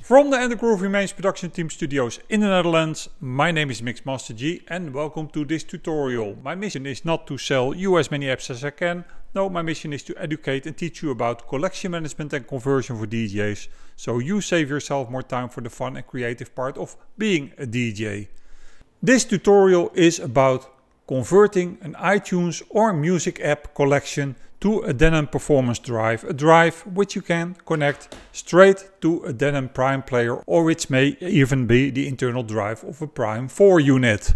From the Groove Remains production team studios in the Netherlands, my name is Mixmaster G and welcome to this tutorial. My mission is not to sell you as many apps as I can, no my mission is to educate and teach you about collection management and conversion for DJs, so you save yourself more time for the fun and creative part of being a DJ. This tutorial is about converting an iTunes or music app collection to a Denon Performance Drive, a drive which you can connect straight to a Denon Prime player or which may even be the internal drive of a Prime 4 unit.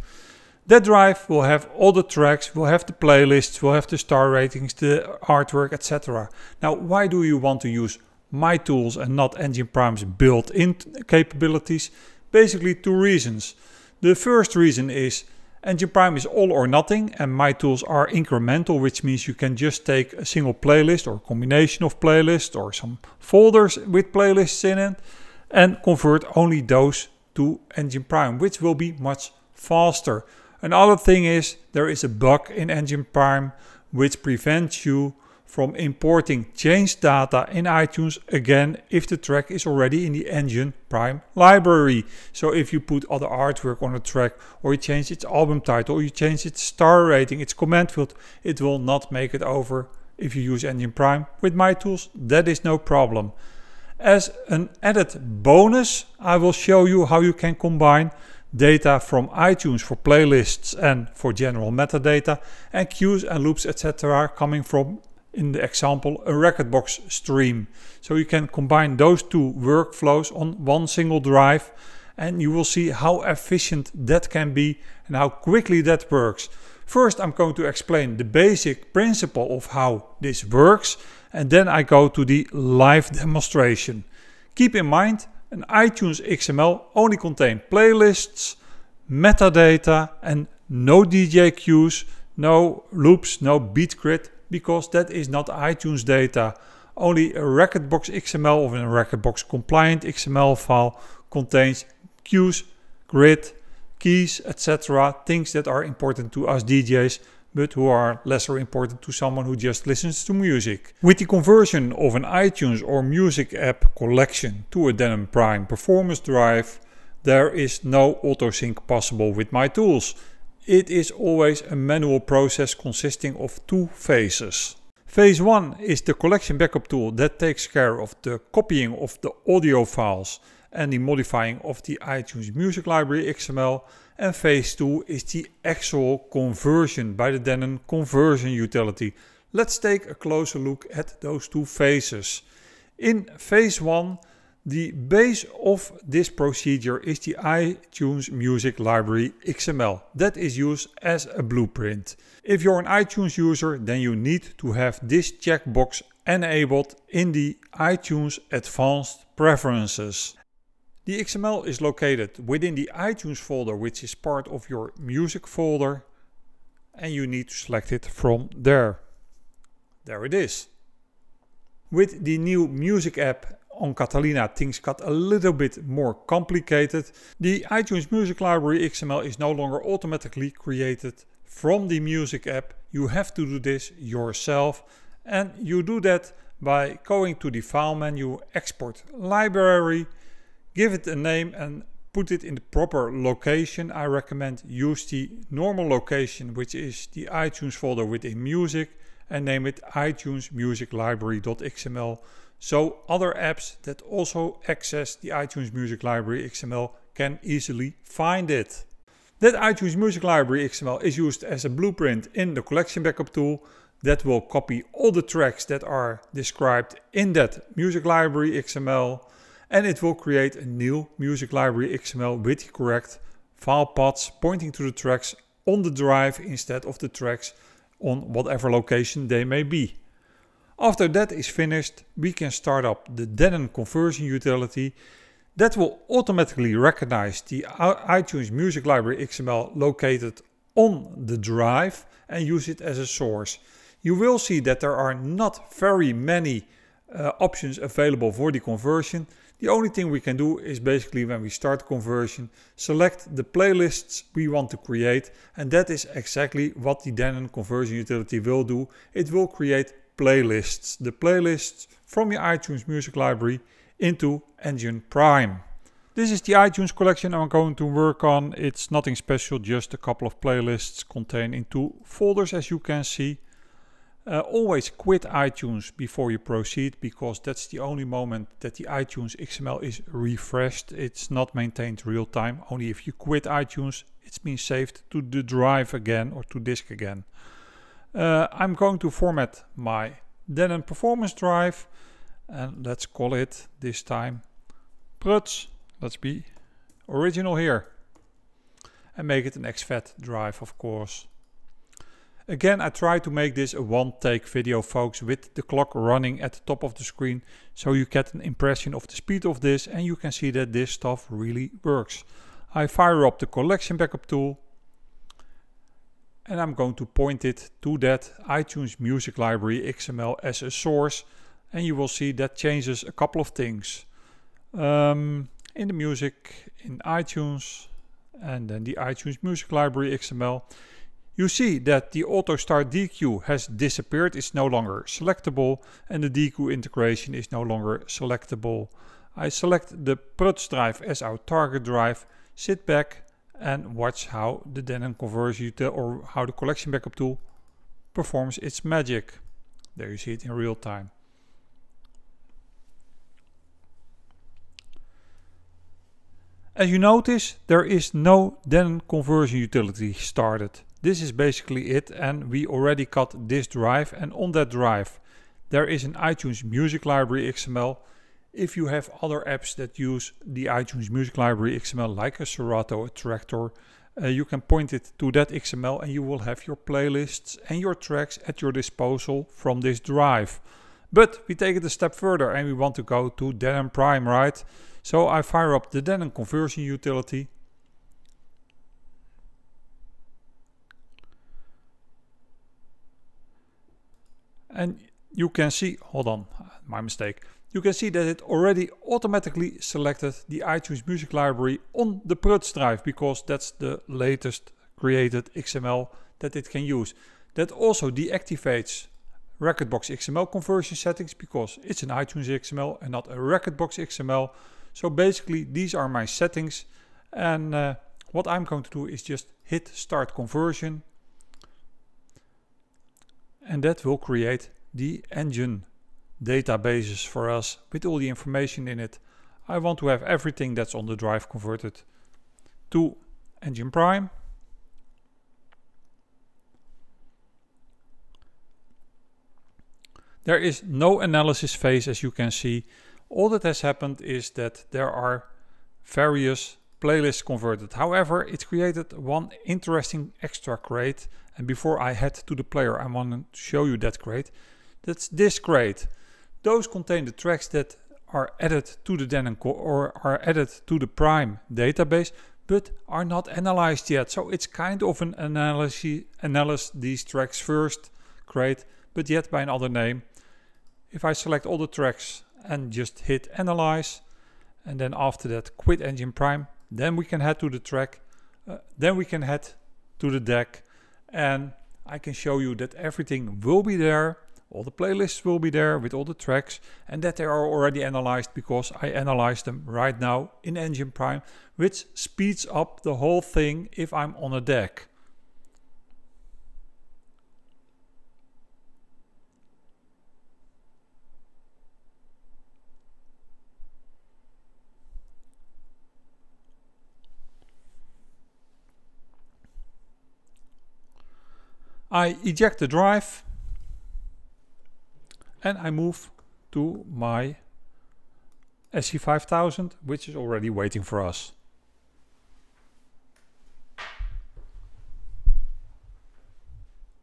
That drive will have all the tracks, will have the playlists, will have the star ratings, the artwork, etc. Now, why do you want to use my tools and not Engine Prime's built-in capabilities? Basically two reasons. The first reason is Engine Prime is all or nothing and my tools are incremental which means you can just take a single playlist or combination of playlists or some folders with playlists in it and convert only those to engine prime which will be much faster another thing is there is a bug in engine prime which prevents you from importing change data in iTunes again if the track is already in the Engine Prime library. So if you put other artwork on a track or you change its album title or you change its star rating, its command field, it will not make it over if you use Engine Prime. With my tools, that is no problem. As an added bonus, I will show you how you can combine data from iTunes for playlists and for general metadata and queues and loops etc coming from in the example a record box stream. So you can combine those two workflows on one single drive and you will see how efficient that can be and how quickly that works. First I'm going to explain the basic principle of how this works and then I go to the live demonstration. Keep in mind an iTunes XML only contains playlists, metadata and no DJ cues, no loops, no beat grid because that is not iTunes data. Only a Recordbox XML or a Recordbox compliant XML file contains cues, grid, keys, etc. Things that are important to us DJs but who are lesser important to someone who just listens to music. With the conversion of an iTunes or music app collection to a Denon Prime performance drive, there is no autosync possible with my tools. It is always a manual process consisting of two phases. Phase 1 is the collection backup tool that takes care of the copying of the audio files and the modifying of the iTunes Music Library XML. And phase 2 is the actual conversion by the Denon conversion utility. Let's take a closer look at those two phases. In phase 1, the base of this procedure is the iTunes Music Library XML that is used as a blueprint. If you're an iTunes user then you need to have this checkbox enabled in the iTunes Advanced Preferences. The XML is located within the iTunes folder which is part of your music folder and you need to select it from there. There it is. With the new music app on Catalina, things got a little bit more complicated. The iTunes Music Library XML is no longer automatically created from the music app. You have to do this yourself. And you do that by going to the file menu, export library, give it a name and put it in the proper location. I recommend use the normal location, which is the iTunes folder within music and name it iTunes Music Library.xml so other apps that also access the iTunes Music Library XML can easily find it. That iTunes Music Library XML is used as a blueprint in the collection backup tool that will copy all the tracks that are described in that music library XML and it will create a new music library XML with the correct file paths pointing to the tracks on the drive instead of the tracks on whatever location they may be. After that is finished, we can start up the Denon conversion utility that will automatically recognize the iTunes Music Library XML located on the drive and use it as a source. You will see that there are not very many uh, options available for the conversion the only thing we can do is basically when we start conversion, select the playlists we want to create. And that is exactly what the Denon conversion utility will do. It will create playlists, the playlists from your iTunes music library into Engine Prime. This is the iTunes collection I'm going to work on. It's nothing special, just a couple of playlists contained in two folders as you can see. Uh, always quit iTunes before you proceed because that's the only moment that the iTunes XML is refreshed. It's not maintained real time. Only if you quit iTunes, it's been saved to the drive again or to disk again. Uh, I'm going to format my Denon performance drive and let's call it this time Pruts. Let's be original here and make it an XFAT drive, of course. Again, I try to make this a one take video folks with the clock running at the top of the screen so you get an impression of the speed of this and you can see that this stuff really works. I fire up the collection backup tool and I'm going to point it to that iTunes music library XML as a source and you will see that changes a couple of things. Um, in the music, in iTunes and then the iTunes music library XML you see that the AutoStar DQ has disappeared, it's no longer selectable, and the DQ integration is no longer selectable. I select the PRUTS drive as our target drive, sit back and watch how the Denon conversion util or how the collection backup tool performs its magic. There you see it in real time. As you notice, there is no Denon conversion utility started. This is basically it and we already cut this drive and on that drive there is an iTunes Music Library XML. If you have other apps that use the iTunes Music Library XML like a Serato, a uh, you can point it to that XML and you will have your playlists and your tracks at your disposal from this drive. But we take it a step further and we want to go to Denon Prime, right? So I fire up the Denon conversion utility and you can see, hold on, my mistake. You can see that it already automatically selected the iTunes music library on the PRUTS drive because that's the latest created XML that it can use. That also deactivates Recordbox XML conversion settings because it's an iTunes XML and not a Recordbox XML. So basically these are my settings and uh, what I'm going to do is just hit start conversion and that will create the engine databases for us with all the information in it. I want to have everything that's on the drive converted to Engine Prime. There is no analysis phase as you can see. All that has happened is that there are various playlists converted. However, it created one interesting extra crate and before I head to the player, I want to show you that crate. That's this crate. Those contain the tracks that are added to the Denon or are added to the Prime database, but are not analyzed yet. So it's kind of an analysis, analyze these tracks first crate, but yet by another name. If I select all the tracks and just hit analyze, and then after that quit engine prime, then we can head to the track, uh, then we can head to the deck, and I can show you that everything will be there all the playlists will be there with all the tracks and that they are already analyzed because I analyze them right now in Engine Prime, which speeds up the whole thing if I'm on a deck. I eject the drive and I move to my SC5000 which is already waiting for us.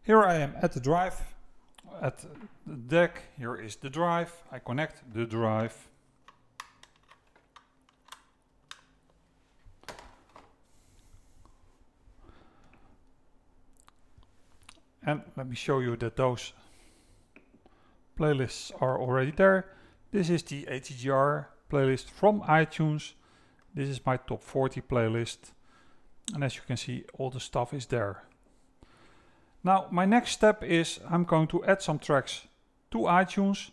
Here I am at the drive, at the deck, here is the drive, I connect the drive And let me show you that those playlists are already there. This is the ATGR playlist from iTunes. This is my top 40 playlist. And as you can see, all the stuff is there. Now, my next step is I'm going to add some tracks to iTunes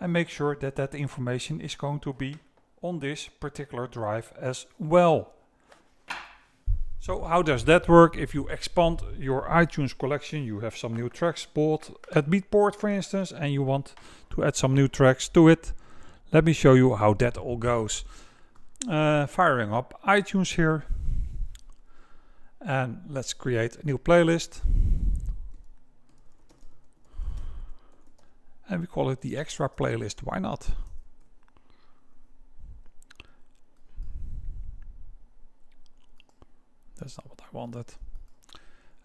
and make sure that that information is going to be on this particular drive as well. So how does that work? If you expand your iTunes collection, you have some new tracks bought at Beatport, for instance, and you want to add some new tracks to it. Let me show you how that all goes. Uh, firing up iTunes here. And let's create a new playlist. And we call it the extra playlist, why not? That's not what I wanted.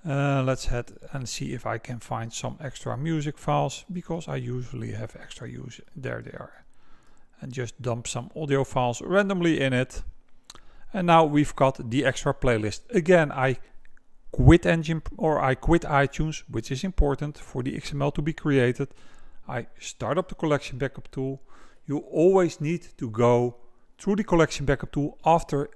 Uh, let's head and see if I can find some extra music files because I usually have extra use. There they are. And just dump some audio files randomly in it. And now we've got the extra playlist. Again, I quit engine or I quit iTunes, which is important for the XML to be created. I start up the collection backup tool. You always need to go through the collection backup tool after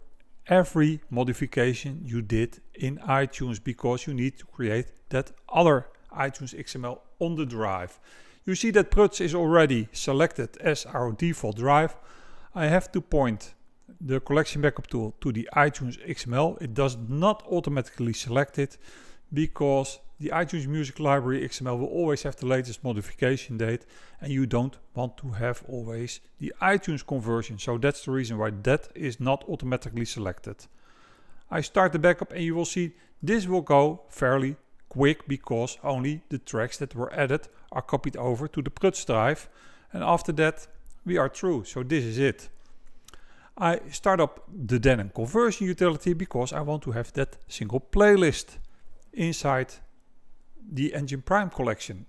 every modification you did in iTunes because you need to create that other iTunes XML on the drive. You see that Pruts is already selected as our default drive. I have to point the collection backup tool to the iTunes XML. It does not automatically select it because the iTunes Music Library XML will always have the latest modification date and you don't want to have always the iTunes conversion. So that's the reason why that is not automatically selected. I start the backup and you will see this will go fairly quick because only the tracks that were added are copied over to the Pruts drive and after that we are through. So this is it. I start up the Denon conversion utility because I want to have that single playlist inside the Engine Prime collection.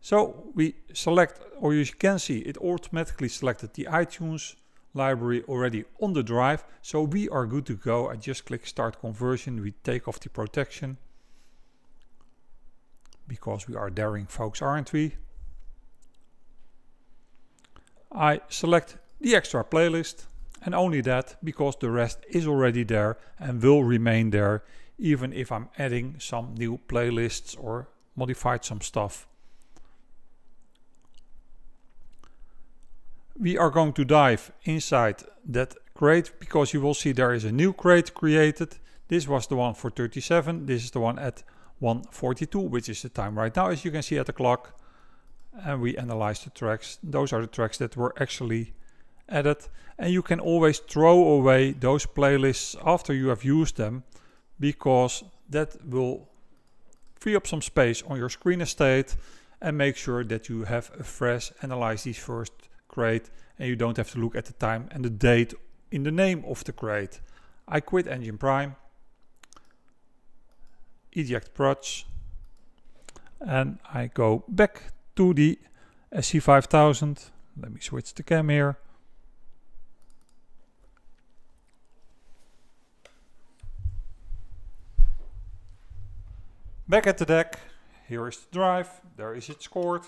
So we select, or you can see it automatically selected the iTunes library already on the drive. So we are good to go. I just click start conversion. We take off the protection because we are daring folks, aren't we? I select the extra playlist and only that because the rest is already there and will remain there even if I'm adding some new playlists or modified some stuff. We are going to dive inside that crate because you will see there is a new crate created. This was the one for 37. This is the one at 142, which is the time right now, as you can see at the clock. And we analyze the tracks. Those are the tracks that were actually added. And you can always throw away those playlists after you have used them because that will free up some space on your screen estate and make sure that you have a fresh analysis first crate and you don't have to look at the time and the date in the name of the crate. I quit Engine Prime, eject Proj, and I go back to the SC5000. Let me switch the cam here. Back at the deck, here is the drive, there is its cord,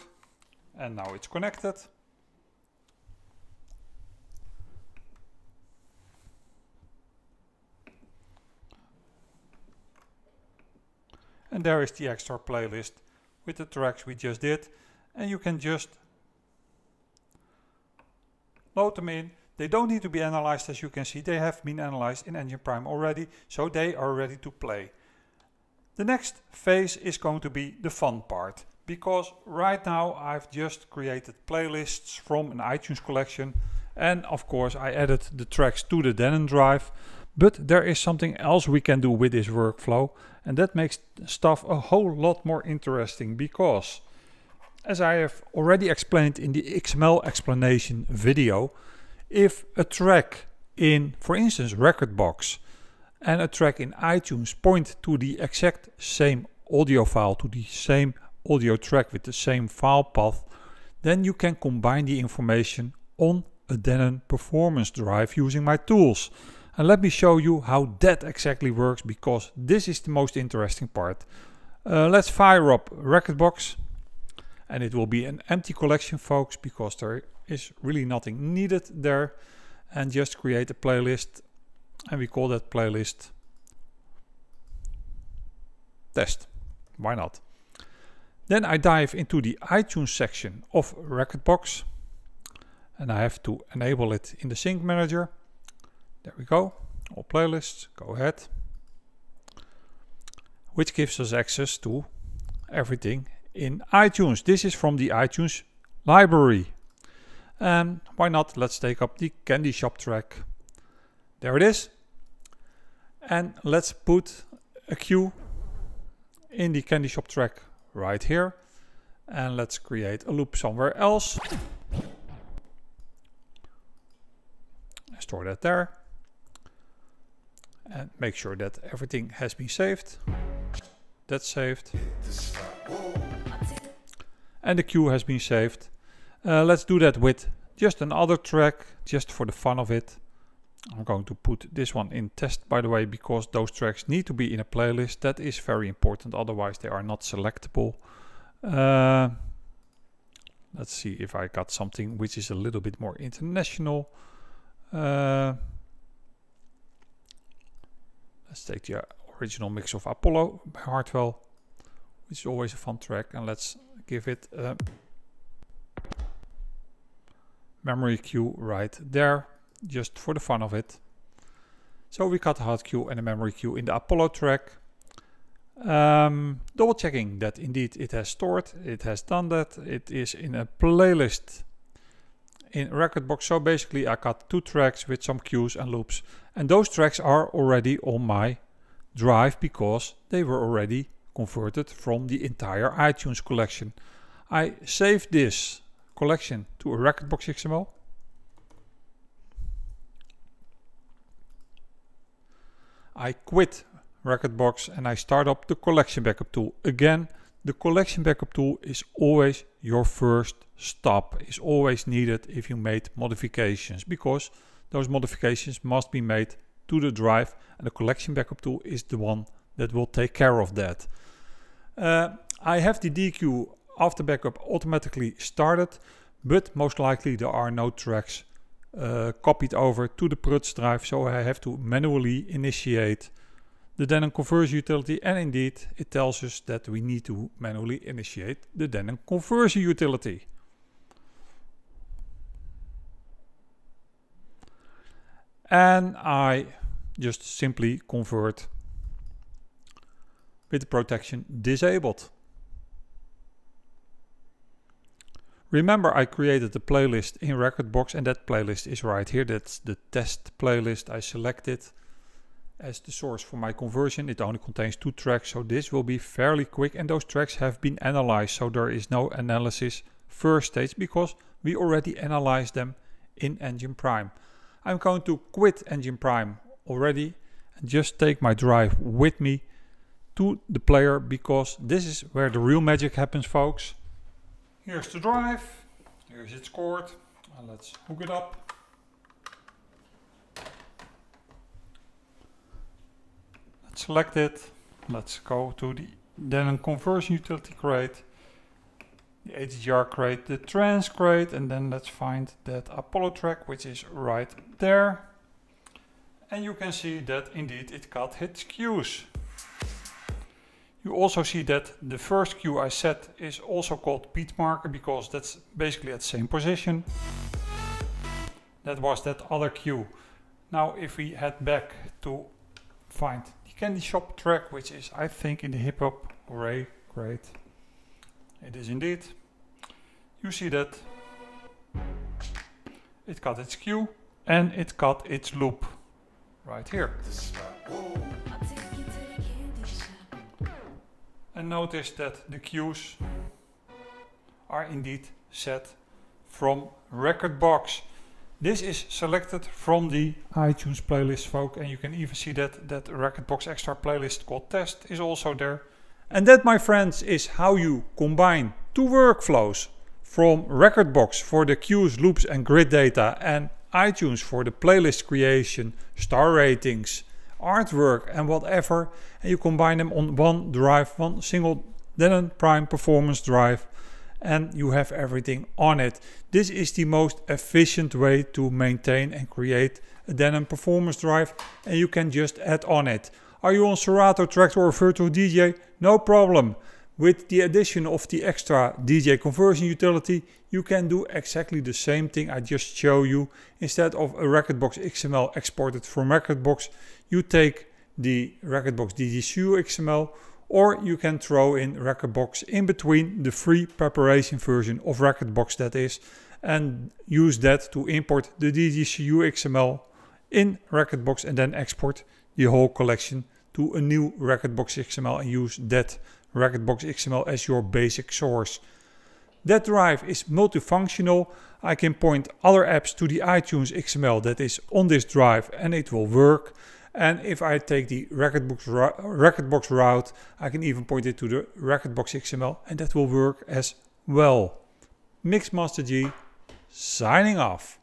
and now it's connected. And there is the extra playlist with the tracks we just did. And you can just load them in. They don't need to be analyzed as you can see. They have been analyzed in Engine Prime already. So they are ready to play. The next phase is going to be the fun part because right now I've just created playlists from an iTunes collection and of course I added the tracks to the Denon drive but there is something else we can do with this workflow and that makes stuff a whole lot more interesting because as I have already explained in the XML explanation video if a track in for instance Recordbox and a track in iTunes point to the exact same audio file, to the same audio track with the same file path, then you can combine the information on a Denon performance drive using my tools. And let me show you how that exactly works because this is the most interesting part. Uh, let's fire up Recordbox and it will be an empty collection folks because there is really nothing needed there and just create a playlist and we call that playlist test. Why not? Then I dive into the iTunes section of Recordbox and I have to enable it in the sync manager. There we go, all playlists, go ahead. Which gives us access to everything in iTunes. This is from the iTunes library. And why not, let's take up the Candy Shop track. There it is. And let's put a queue in the candy shop track right here. And let's create a loop somewhere else. Store that there. And make sure that everything has been saved. That's saved. And the queue has been saved. Uh, let's do that with just another track, just for the fun of it. I'm going to put this one in test by the way because those tracks need to be in a playlist that is very important otherwise they are not selectable uh, let's see if I got something which is a little bit more international uh, let's take the original mix of Apollo by Hartwell which is always a fun track and let's give it a memory cue right there just for the fun of it. So we cut a hard queue and a memory queue in the Apollo track. Um, double checking that indeed it has stored, it has done that, it is in a playlist in record box. So basically I cut two tracks with some cues and loops. And those tracks are already on my drive because they were already converted from the entire iTunes collection. I saved this collection to a record box XML I quit Recordbox and I start up the collection backup tool. Again, the collection backup tool is always your first stop, is always needed if you made modifications because those modifications must be made to the drive and the collection backup tool is the one that will take care of that. Uh, I have the DQ after backup automatically started, but most likely there are no tracks uh, copied over to the pruts drive. So I have to manually initiate the Denon conversion utility. And indeed, it tells us that we need to manually initiate the Denon conversion utility. And I just simply convert with the protection disabled. Remember I created a playlist in Recordbox and that playlist is right here. That's the test playlist I selected as the source for my conversion. It only contains two tracks so this will be fairly quick and those tracks have been analyzed so there is no analysis first stage because we already analyzed them in Engine Prime. I'm going to quit Engine Prime already and just take my drive with me to the player because this is where the real magic happens folks. Here's the drive, here's its cord, and let's hook it up. Let's select it, let's go to the Denon conversion utility crate, the ATGR crate, the trans crate, and then let's find that Apollo track, which is right there. And you can see that indeed it cut its cues. You also see that the first cue I set is also called beat marker because that's basically at the same position. That was that other cue. Now if we head back to find the candy shop track, which is I think in the hip hop array, great. It is indeed. You see that it got its cue and it got its loop right here. and notice that the cues are indeed set from record box. This is selected from the iTunes playlist folk and you can even see that that record box extra playlist called test is also there. And that my friends is how you combine two workflows from record box for the cues, loops and grid data and iTunes for the playlist creation, star ratings, artwork and whatever, and you combine them on one drive, one single Denon Prime performance drive, and you have everything on it. This is the most efficient way to maintain and create a Denon performance drive, and you can just add on it. Are you on Serato, Tractor or Virtual DJ? No problem. With the addition of the extra DJ conversion utility, you can do exactly the same thing I just show you. Instead of a Recordbox XML exported from Recordbox, you take the Recordbox DGCU XML or you can throw in Recordbox in between the free preparation version of Recordbox that is and use that to import the DGCU XML in Recordbox and then export the whole collection to a new Recordbox XML and use that Racketbox XML as your basic source. That drive is multifunctional. I can point other apps to the iTunes XML that is on this drive and it will work. And if I take the Racketbox, Racketbox route, I can even point it to the Racketbox XML and that will work as well. Mixmaster G signing off.